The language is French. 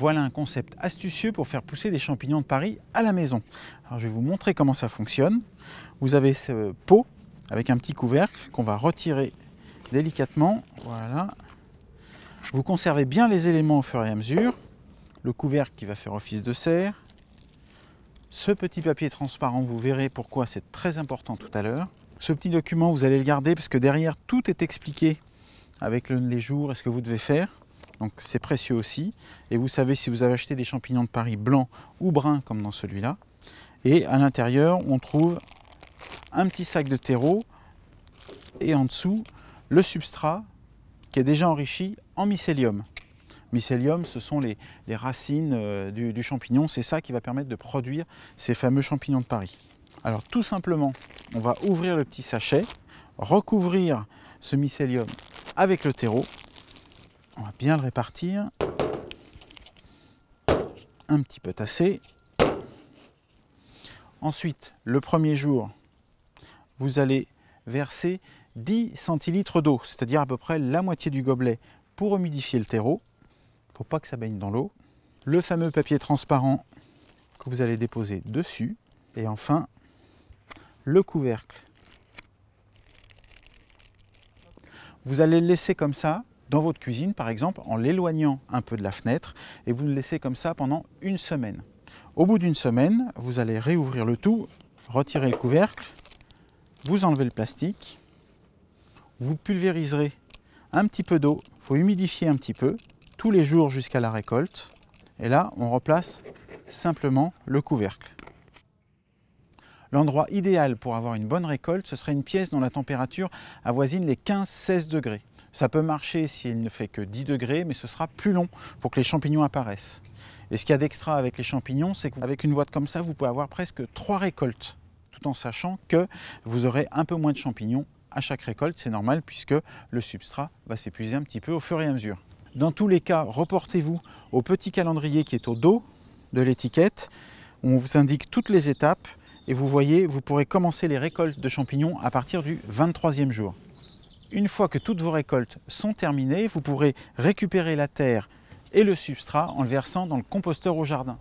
Voilà un concept astucieux pour faire pousser des champignons de Paris à la maison. Alors je vais vous montrer comment ça fonctionne. Vous avez ce pot avec un petit couvercle qu'on va retirer délicatement. Voilà. Vous conservez bien les éléments au fur et à mesure. Le couvercle qui va faire office de serre. Ce petit papier transparent, vous verrez pourquoi c'est très important tout à l'heure. Ce petit document, vous allez le garder parce que derrière, tout est expliqué avec les jours et ce que vous devez faire. Donc c'est précieux aussi. Et vous savez si vous avez acheté des champignons de Paris blancs ou bruns comme dans celui-là. Et à l'intérieur, on trouve un petit sac de terreau et en dessous, le substrat qui est déjà enrichi en mycélium. Mycélium, ce sont les, racines euh, du, du champignon. C'est ça qui va permettre de produire ces fameux champignons de Paris. Alors tout simplement, on va ouvrir le petit sachet, recouvrir ce mycélium avec le terreau on va bien le répartir. Un petit peu tasser. Ensuite, le premier jour, vous allez verser 10 centilitres d'eau, c'est-à-dire à peu près la moitié du gobelet pour humidifier le terreau. Il ne faut pas que ça baigne dans l'eau. Le fameux papier transparent que vous allez déposer dessus. Et enfin, le couvercle. Vous allez le laisser comme ça dans votre cuisine, par exemple, en l'éloignant un peu de la fenêtre et vous le laissez comme ça pendant une semaine. Au bout d'une semaine, vous allez réouvrir le tout, retirer le couvercle, vous enlevez le plastique, vous pulvériserez un petit peu d'eau, il faut humidifier un petit peu, tous les jours jusqu'à la récolte. Et là, on replace simplement le couvercle. L'endroit idéal pour avoir une bonne récolte, ce serait une pièce dont la température avoisine les 15-16 degrés. Ça peut marcher s'il ne fait que 10 degrés, mais ce sera plus long pour que les champignons apparaissent. Et ce qu'il y a d'extra avec les champignons, c'est qu'avec une boîte comme ça, vous pouvez avoir presque trois récoltes, tout en sachant que vous aurez un peu moins de champignons à chaque récolte, c'est normal puisque le substrat va s'épuiser un petit peu au fur et à mesure. Dans tous les cas, reportez-vous au petit calendrier qui est au dos de l'étiquette. On vous indique toutes les étapes et vous voyez, vous pourrez commencer les récoltes de champignons à partir du 23e jour. Une fois que toutes vos récoltes sont terminées, vous pourrez récupérer la terre et le substrat en le versant dans le composteur au jardin.